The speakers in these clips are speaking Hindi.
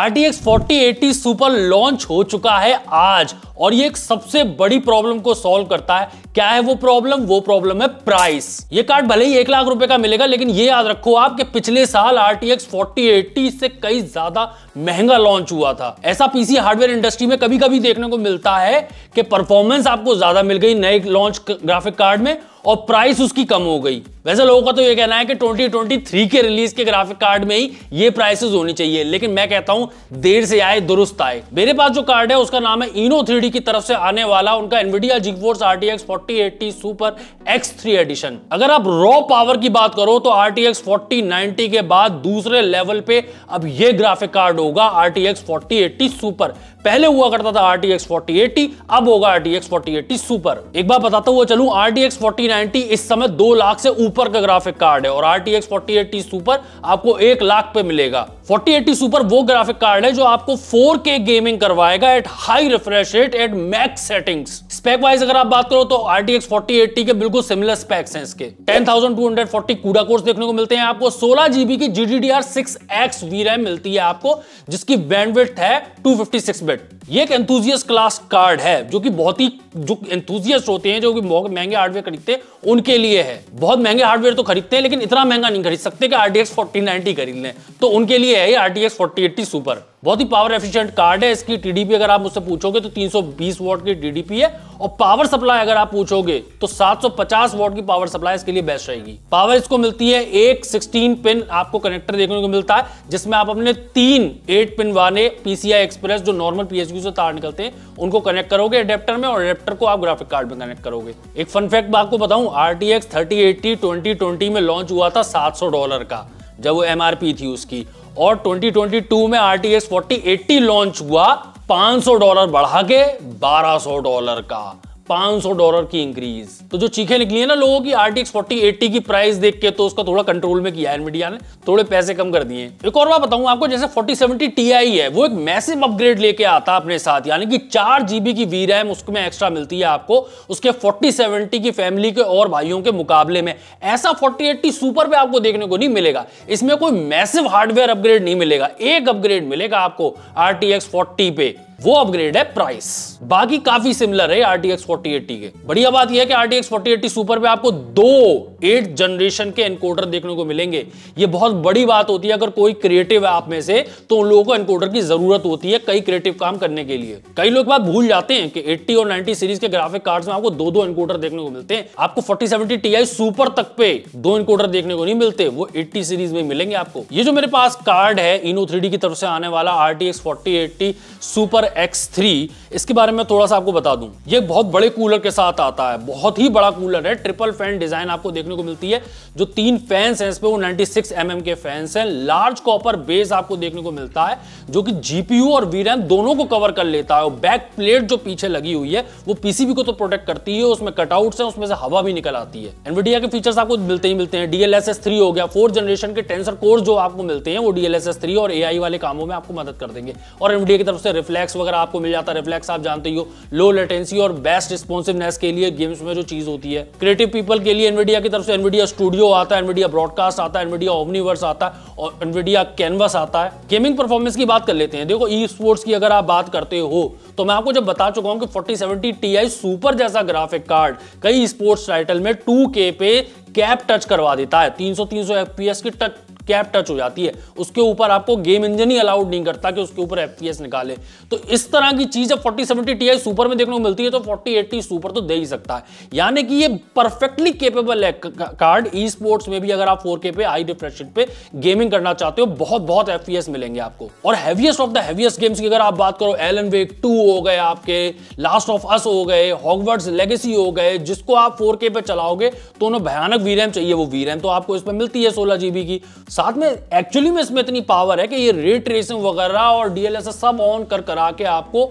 RTX 4080 सुपर लॉन्च हो चुका है आज और ये एक सबसे बड़ी प्रॉब्लम को सॉल्व करता है क्या है वो प्रॉब्लम वो प्रॉब्लम है प्राइस ये कार्ड भले ही एक लाख रुपए का मिलेगा लेकिन ये याद रखो आप कि पिछले साल RTX 4080 से कई ज्यादा महंगा लॉन्च हुआ था ऐसा पीसी हार्डवेयर इंडस्ट्री में कभी कभी देखने को मिलता है कि परफॉर्मेंस आपको ज्यादा मिल गई नए लॉन्च ग्राफिक कार्ड में और प्राइस उसकी कम हो गई वैसे लोगों का तो ये कहना है कि 2023 के रिलीज के ग्राफिक कार्ड में ही ये प्राइसेस होनी चाहिए लेकिन मैं कहता हूं देर से आए दुरुस्त आए मेरे पास जो कार्ड है उसका नाम है इनो थ्री की तरफ से आने वाला उनका Nvidia R T X super X edition अगर आप रॉ पावर की बात करो तो आरटीएक्स टी के बाद दूसरे लेवल पे अब ये ग्राफिक कार्ड होगा आरटीएक्स 4080 सुपर पहले हुआ करता था RTX 4080 अब होगा RTX 4080 सुपर एक बार बताता हुआ चलूं RTX 4090 इस समय दो लाख से ऊपर सुपर का ग्राफिक कार्ड है और R T X forty super आपको एक लाख पे मिलेगा फोर्टी एट्टी सुपर वो ग्राफिक कार्ड है जो आपको फोर के गेमिंग करवाएगा at high refresh rate at max settings spec wise अगर आप बात करो तो आर टी एक्स फोर्टी के बिल्कुल सिमिलर स्पेक्स हैं इसके ten thousand two hundred forty CUDA cores देखने को मिलते हैं आपको सोलह जीबी की G D D R six X V RAM मिलती है आपको जिसकी बैंडविथ है टू फिफ्टी सिक्स बिट ये एक एंथुजियस क्लास कार्ड है जो कि बहुत ही जो एंथुजियस होते हैं जो कि महंगे हार्डवेयर खरीदते हैं उनके लिए है बहुत महंगे ये हार्डवेयर तो खरीदते हैं लेकिन इतना महंगा नहीं खरीद सकते कि आर डी एक्स खरीद लें तो उनके लिए है ये आर टी एक्स सुपर बहुत ही पावर एफिशिएंट कार्ड है इसकी टीडीपी अगर आप मुझसे पूछोगे तो 320 वॉट की टीडीपी है और पावर सप्लाई अगर आप पूछोगे तो 750 वॉट की पावर सप्लाई इसके लिए बेस्ट रहेगी पावर इसको मिलती है एक 16 पिन आपको कनेक्टर देखने को मिलता है जिसमें आप अपने तीन 8 पिन वाले पीसीआई एक्सप्रेस जो नॉर्मल पीएचक्यू से तार निकलते हैं उनको कनेक्ट करोगे अडेप्टर में और अडेप्टर को आप ग्राफिक कार्ड में कनेक्ट करोगे एक फनफेक्ट फैक्ट आपको बताऊं आर टी एक्स थर्टी में लॉन्च हुआ था सात डॉलर का जब वो एमआरपी थी उसकी और 2022 में आर टी एस लॉन्च हुआ 500 डॉलर बढ़ा के 1200 डॉलर का 500 डॉलर की इंक्रीज तो जो चीखें निकली है ना लोगों की RTX 4080 की प्राइस देख के तो उसका थोड़ा कंट्रोल में किया है मीडिया ने थोड़े पैसे कम कर दिए एक और बात बताऊं आपको जैसे 4070 Ti है वो एक मैसिव अपग्रेड लेके आता अपने साथ यानी कि चार जीबी की वी रैम उसमें एक्स्ट्रा मिलती है आपको उसके फोर्टी की फैमिली के और भाइयों के मुकाबले में ऐसा फोर्टी सुपर पे आपको देखने को नहीं मिलेगा इसमें कोई मैसिव हार्डवेयर अपग्रेड नहीं मिलेगा एक अपग्रेड मिलेगा आपको आर टी पे वो अपग्रेड है प्राइस बाकी काफी सिमिलर है आरटीएक्स 4080 के बढ़िया बात यह है कि आरटीएक्स 4080 सुपर पे आपको दो एट जनरेशन के एनकोडर देखने को मिलेंगे ये बहुत बड़ी बात होती है अगर कोई क्रिएटिव है आप में से तो उन लोगों को एनकोडर की जरूरत होती है कई क्रिएटिव काम करने के लिए कई लोग बात भूल जाते हैं कि एट्टी और नाइनटी सीरीज के ग्राफिक कार्ड में आपको दो दो एनकोडर देखने को मिलते हैं आपको फोर्टी सेवेंटी सुपर तक पे दो एनकोडर देखने को नहीं मिलते वो एट्टी सीरीज में मिलेंगे आपको ये जो मेरे पास कार्ड है इनो थ्री की तरफ से आने वाला आरटीएक्स फोर्टी सुपर X3 इसके बारे में थोड़ा सा आपको बता दूं ये बहुत बड़े कूलर के साथ आता है बहुत ही बड़ा कूलर है ट्रिपल फैन डिजाइन आपको देखने को मिलती है जो तीन फैंस हैं इस पर वो 96 सिक्स mm के फैंस हैं लार्ज कॉपर बेस आपको देखने को मिलता है जो कि जीपीयू और वी दोनों को कवर कर लेता है बैक प्लेट जो पीछे लगी हुई है वो पीसीबी को तो प्रोटेक्ट करती है उसमें कटआउट है उसमें से हवा भी निकल आती है एनवीडिया के फीचर्स आपको मिलते ही मिलते हैं डीएलएसएस थ्री हो गया फोर्थ जनरेशन के टेंसर कोर्स जो आपको मिलते हैं वो डीएलएसएस थ्री और ए वाले कामों में आपको मदद कर देंगे और एनवीडिया की तरफ से रिफ्लेक्स वगैरह आपको मिल जाता है रिफ्लेक्स आप जानते ही हो लो लेटेंसी और बेस्ट रिस्पॉन्सिवनेस के लिए गेम्स में जो चीज होती है क्रिएटिव पीपल के लिए एनवीडिया की तरफ से एनवीडिया स्टूडियो आता है एनवीडिया ब्रॉडकास्ट आता है एनवीडिया ओमनीवर्स आता है और एनवीडिया कैनवस आता है गेमिंग परफॉर्मेंस की बात कर लेते हैं देखो ई स्पोर्ट्स की अगर आप बात करते हो तो मैं आपको जब बता चुका हूं कि फोर्टी सेवेंटी सुपर जैसा ग्राफिक कार्ड कई स्पोर्ट्स टाइटल में टू पे कैप टच करवा देता है 300 300 एफपीएस की टच कैप टच हो जाती है उसके ऊपर आपको गेम इंजन ही अलाउड नहीं करता कि उसके ऊपर एफपीएस निकाले तो इस तरह की चीज जब फोर्टी सेवेंटी टी सुपर में देखने को मिलती है तो फोर्टी एट्टी सुपर तो दे ही सकता है यानी कि ये परफेक्टली केपेबल है कार्ड ई स्पोर्ट्स में भी अगर आप फोर पे हाई रिफ्रेश पे गेमिंग करना चाहते हो बहुत बहुत एफ मिलेंगे आपको और heaviest of the heaviest games की अगर आप बात करो एल एन वेक टू हो गए आपके लास्ट ऑफ अस हो गए हॉगवर्ड्स लेगेसी हो गए जिसको आप फोर पे चलाओगे तो उन्हें भयानक वीरैम चाहिए वो वीरैम तो आपको इसमें मिलती है सोलह जीबी की साथ में एक्चुअली में इसमें इतनी पावर है कि ये रेट रेसिंग वगैरह और डीएलएस सब ऑन कर करा के आपको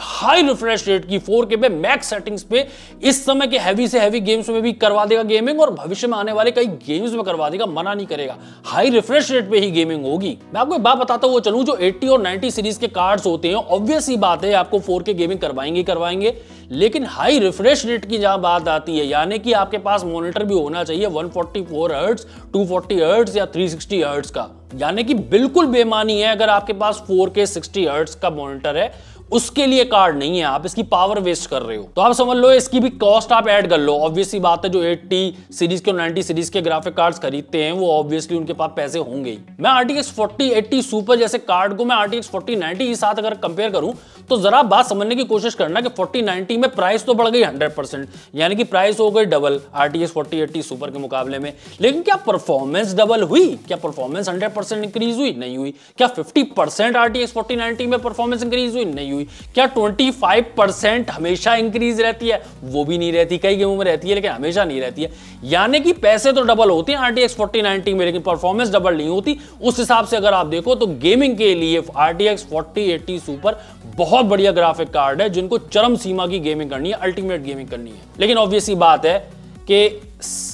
हाई रिफ्रेश रेट की फोर के पे मैक्स सेटिंग्स पे इस समय के हैवी से हैवी गेम्स में भी करवा देगा गेमिंग और भविष्य में आने वाले कई गेम्स में करवा देगा मना नहीं करेगा हाई रिफ्रेश रेट पे ही गेमिंग होगी मैं आपको एक बात बताता हुआ चलूं जो 80 और 90 सीरीज के कार्ड्स होते हैं ऑब्वियस ही बात है आपको 4K गेमिंग करवाएंगे करवाएंगे लेकिन हाई रिफ्रेश रेट की जहां बात आती है यानी कि आपके पास मॉनिटर भी होना चाहिए 144 हर्ट्ज 240 हर्ट्ज या थ्री 60 हर्ट्स का यानी कि बिल्कुल बेमानी है अगर आपके पास 4K 60 हर्ट्स का मॉनिटर है उसके लिए कार्ड नहीं है आप इसकी पावर वेस्ट कर रहे हो तो आप समझ लो इसकी भी कॉस्ट आप ऐड कर लो ऑब्वियसली बात है जो 80 सीरीज के 90 सीरीज के ग्राफिक कार्ड्स खरीदते हैं वो ऑब्वियसली उनके पास पैसे होंगे ही मैं आरटीएक्स फोर्टी एट्टी सुपर जैसे कार्ड को मैं आरटीएक्स फोर्टी नाइनटी के साथ अगर कंपेयर करूं तो जरा बात समझने की कोशिश करना कि फोर्टी नाइनटी में प्राइस तो बढ़ गई 100% परसेंट यानी कि प्राइस हो गई double RTX forty eighty super के मुकाबले में लेकिन क्या परफॉर्मेंस डबल हुई क्या परफॉर्मेंस 100% परसेंट इंक्रीज हुई नहीं हुई क्या 50% परसेंट आरटीएक्स फोर्टी नाइनटी में परफॉर्मेंस इंक्रीज हुई नहीं हुई हुई क्या 25 परसेंट हमेशा इंक्रीज रहती है वो भी नहीं रहती कई गेमों में रहती है लेकिन हमेशा नहीं रहती है यानी कि पैसे तो डबल होते हैं आर टी एक्स में लेकिन परफॉर्मेंस डबल नहीं होती उस हिसाब से अगर आप देखो तो गेमिंग के लिए आर टी एक्स सुपर बहुत बढ़िया ग्राफिक कार्ड है जिनको चरम सीमा की गेमिंग करनी है अल्टीमेट गेमिंग करनी है लेकिन ऑब्वियसली बात है कि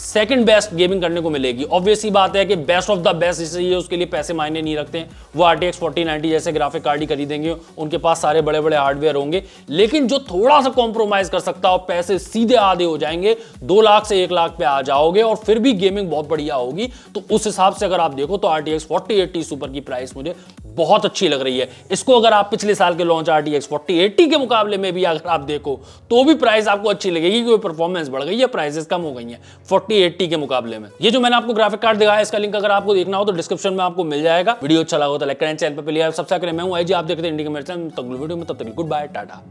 सेकंड बेस्ट गेमिंग करने को मिलेगी ऑब्वियसली बात है कि बेस्ट ऑफ द बेस्ट इसलिए उसके लिए पैसे मायने नहीं रखते हैं वो आर टी एक्स जैसे ग्राफिक कार्ड ही खरीदेंगे उनके पास सारे बड़े बड़े हार्डवेयर होंगे लेकिन जो थोड़ा सा कॉम्प्रोमाइज कर सकता है पैसे सीधे आधे हो जाएंगे दो लाख से एक लाख पे आ जाओगे और फिर भी गेमिंग बहुत बढ़िया होगी तो उस हिसाब से अगर आप देखो तो आर टी एक्स सुपर की प्राइस मुझे बहुत अच्छी लग रही है इसको अगर आप पिछले साल के लॉन्च आर टी एक्स के मुकाबले में भी अगर आप देखो तो भी प्राइस आपको अच्छी लगेगी क्योंकि परफॉर्मेंस बढ़ गई है प्राइसेस कम हो गई है फोर्टी 380 के मुकाबले में ये जो मैंने आपको ग्राफिक कार्ड दिखाया इसका लिंक अगर आपको देखना हो तो डिस्क्रिप्शन में आपको मिल जाएगा वीडियो अच्छा लगा तो लाइक करें चैनल पर प्लीज सब्सक्राइब करें मैं हूं जी आप देखते हैं इंडिया में तक तक गुड बाय टाटा